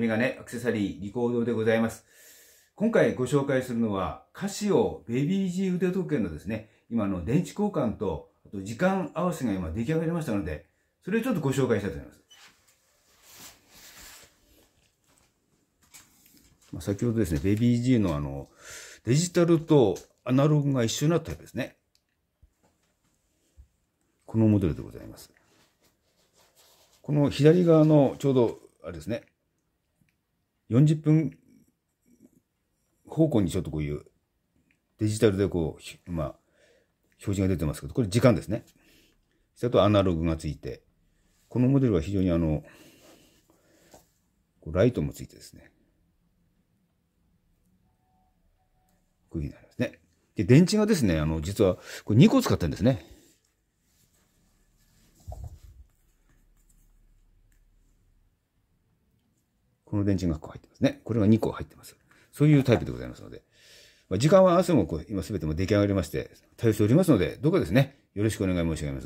メガネ、アクセサリー、リコードでございます。今回ご紹介するのは、カシオベビー G 腕時計のですね、今の電池交換と、あと時間合わせが今出来上がりましたので、それをちょっとご紹介したいと思います。まあ、先ほどですね、ベビー G のあの、デジタルとアナログが一緒になったやつですね。このモデルでございます。この左側のちょうど、あれですね、40分方向にちょっとこういうデジタルでこう、まあ、表示が出てますけど、これ時間ですね。それとアナログがついて、このモデルは非常にあの、ライトもついてですね。こういうふうになりますね。で、電池がですね、あの、実はこれ2個使ってるんですね。この電池が1個入ってますね。これが2個入ってます。そういうタイプでございますので。まあ、時間は汗もこう今すべても出来上がりまして、対応しておりますので、どうかですね、よろしくお願い申し上げます。